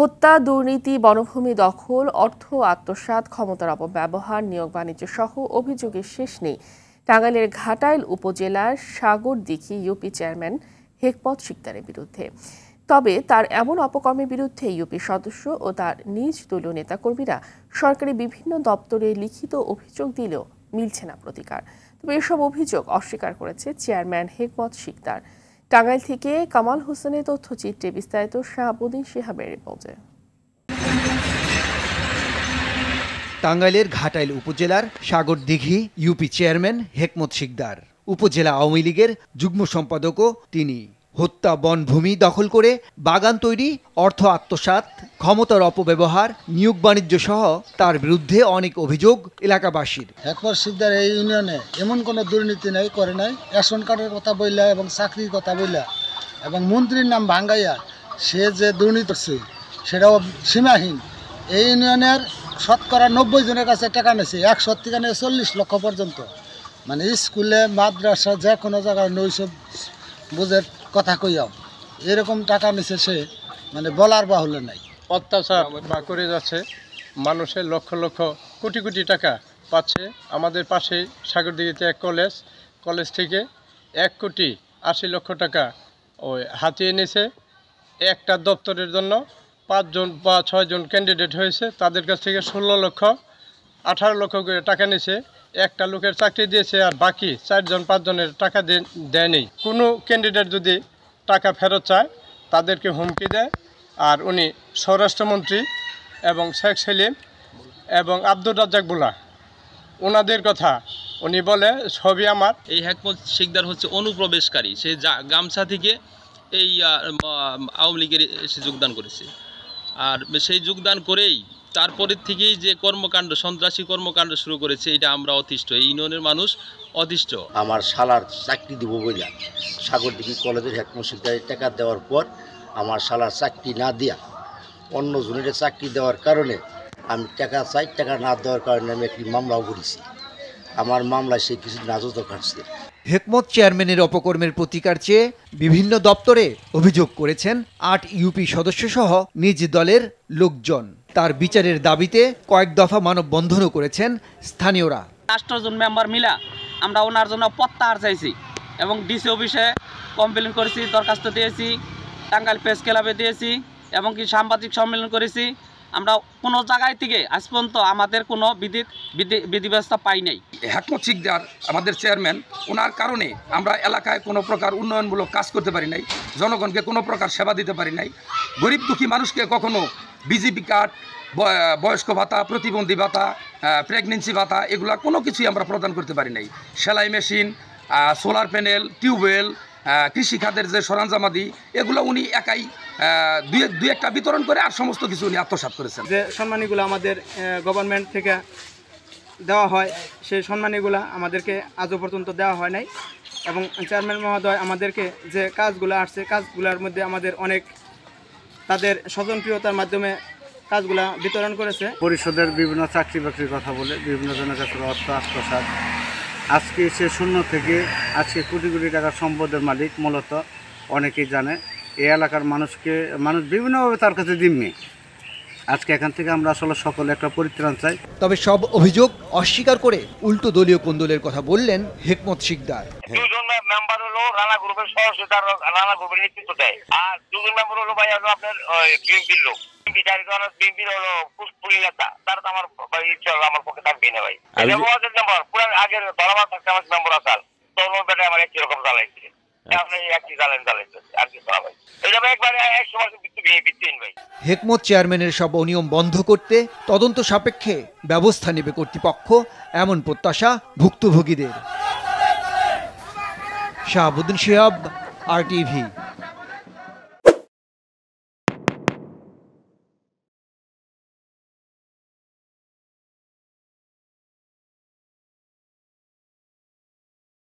হত্যা দুর্নীতি বনভূমি দখল অর্থ আত্মসাত ক্ষমতার অপব্যবহার নিয়োগ বাণিজ্য সহ অভিযোগের শেষ নেই টাঙ্গাইলের ঘাটাইল উপজেলার দিঘি ইউপি চেয়ারম্যান হেকপথ শিকদারের বিরুদ্ধে তবে তার এমন অপকর্মের বিরুদ্ধে ইউপি সদস্য ও তার নিজ দলীয় নেতাকর্মীরা সরকারি বিভিন্ন দপ্তরে লিখিত অভিযোগ দিলেও মিলছে না প্রতিকার তবে এসব অভিযোগ অস্বীকার করেছে চেয়ারম্যান হেকমত শিকদার টাঙ্গাইল থেকে কামাল হোসেনের তথ্যচিত্রে বিস্তারিত শাহাবুদ্দিন শিহাবের রিপোর্টে টাঙ্গাইলের ঘাটাইল উপজেলার সাগরদিঘি ইউপি চেয়ারম্যান হেকমত শিকদার উপজেলা আওয়ামী লীগের যুগ্ম সম্পাদকও তিনি হত্যা বনভূমি দখল করে বাগান তৈরি অর্থ আত্মসাত ক্ষমতার অপব্যবহার নিয়োগ বাণিজ্য সহ তার বিরুদ্ধে অনেক অভিযোগ এলাকাবাসীর একবার সিদ্ধার এই ইউনিয়নে এমন কোনো দুর্নীতি নাই করে নাই রেশন কার্ডের কথা বললা এবং চাকরির কথা বললা এবং মন্ত্রীর নাম ভাঙ্গাইয়া সে যে দুর্নীতি করছে সেটাও সীমাহীন এই ইউনিয়নের শতকরা নব্বই জনের কাছে টাকা নিয়েছে একশো থেকে নিয়ে চল্লিশ লক্ষ পর্যন্ত মানে স্কুলে মাদ্রাসা যে কোনো জায়গায় নৈশ বুঝে কথা কইয়াও এরকম টাকা নিছে সে মানে বলার বাহুল্য নাই অত্যাচার বা করে যাচ্ছে মানুষের লক্ষ লক্ষ কোটি কোটি টাকা পাচ্ছে আমাদের পাশে সাগরদিঘিতে এক কলেজ কলেজ থেকে এক কোটি আশি লক্ষ টাকা ওই হাতিয়ে নিয়েছে একটা দপ্তরের জন্য পাঁচজন বা ছয়জন ক্যান্ডিডেট হয়েছে তাদের কাছ থেকে ষোলো লক্ষ আঠারো লক্ষ করে টাকা নিছে একটা লোকের চাকরি দিয়েছে আর বাকি চারজন পাঁচজনের টাকা দেয়নি কোনো ক্যান্ডিডেট যদি টাকা ফেরত চায় তাদেরকে হুমকি দেয় আর উনি স্বরাষ্ট্রমন্ত্রী এবং শেখ সেলিম এবং আব্দুর রাজ্জাক বুলা ওনাদের কথা উনি বলে সবই আমার এই হেকমত শিকদার হচ্ছে অনুপ্রবেশকারী সে গামছা থেকে এই আওয়ামী লীগের এসে যোগদান করেছে আর সেই যোগদান করেই তারপরের থেকেই যে কর্মকাণ্ড সন্ত্রাসী কর্মকাণ্ড শুরু করেছে এটা আমরা অতিষ্ঠ এই ইউনিয়নের মানুষ অতিষ্ঠ আমার শালার চাকরি দিব সাগর সাগরদিঘি কলেজের হেড মুসিদারের টাকা দেওয়ার পর আমার শালার চাকরি না দেওয়া অন্য জনের চাকরি দেওয়ার কারণে আমি টাকা চাই টাকা না দেওয়ার কারণে আমি একটি মামলাও করেছি আমার মামলায় সে কিছু নাজত কাটছে হেকমত চেয়ারম্যানের অপকর্মের প্রতিকার চেয়ে বিভিন্ন দপ্তরে অভিযোগ করেছেন আট ইউপি সদস্যসহ নিজ দলের লোকজন তার বিচারের দাবিতে কয়েক দফা মানববন্ধনও করেছেন স্থানীয়রা রাষ্ট্রজন মেম্বার মিলা আমরা ওনার জন্য প্রত্যাহার চাইছি এবং ডিসি অফিসে কমপ্লেন করেছি দরখাস্ত দিয়েছি টাঙ্গাইল প্রেস ক্লাবে দিয়েছি এবং কি সাংবাদিক সম্মেলন করেছি আমরা কোনো জায়গায় থেকে আজ পর্যন্ত আমাদের কোনো বিধি বিধি ব্যবস্থা পাই নাই হ্যাকমত শিকদার আমাদের চেয়ারম্যান ওনার কারণে আমরা এলাকায় কোনো প্রকার উন্নয়নমূলক কাজ করতে পারি নাই জনগণকে কোনো প্রকার সেবা দিতে পারি নাই গরিব দুঃখী মানুষকে কখনো বিজেপি কার্ড বয়স্ক ভাতা প্রতিবন্ধী ভাতা প্রেগনেন্সি ভাতা এগুলা কোনো কিছুই আমরা প্রদান করতে পারি নাই সেলাই মেশিন সোলার প্যানেল টিউবওয়েল কৃষিখাতের যে সরঞ্জামাদি এগুলো উনি একাই দুই একটা বিতরণ করে আর সমস্ত কিছু উনি আত্মসাত করেছেন যে সম্মানীগুলো আমাদের গভর্নমেন্ট থেকে দেওয়া হয় সেই সম্মানীগুলো আমাদেরকে আজও পর্যন্ত দেওয়া হয় নাই এবং চেয়ারম্যান মহোদয় আমাদেরকে যে কাজগুলো আসছে কাজগুলোর মধ্যে আমাদের অনেক তাদের স্বজনপ্রিয়তার মাধ্যমে কাজগুলা বিতরণ করেছে পরিষদের বিভিন্ন চাকরি বাকরির কথা বলে বিভিন্ন জনের কাছে অর্থ আত্মসাত আজকে সে শূন্য থেকে আজকে কোটি কোটি টাকার সম্পদের মালিক মূলত অনেকেই জানে এই এলাকার মানুষকে মানুষ বিভিন্নভাবে তার কাছে দিম্মি আজকে এখান থেকে আমরা আসলে সকলে একটা পরিত্রাণ চাই তবে সব অভিযোগ অস্বীকার করে উল্টো দলীয় কোন্দলের কথা বললেন হেকমত শিকদার মেম্বার হলো রানা গ্রুপের তার রানা গ্রুপের নেতৃত্ব দেয় আর দুজন মেম্বার হলো ভাই হলো আপনার বিএনপির লোক আচ্ছা। হেকমত চেয়ারম্যানের সব অনিয়ম বন্ধ করতে তদন্ত সাপেক্ষে ব্যবস্থা নেবে কর্তৃপক্ষ এমন প্রত্যাশা ভুক্তভোগীদের শাহাবুদ্দিন শিহাব আর টিভি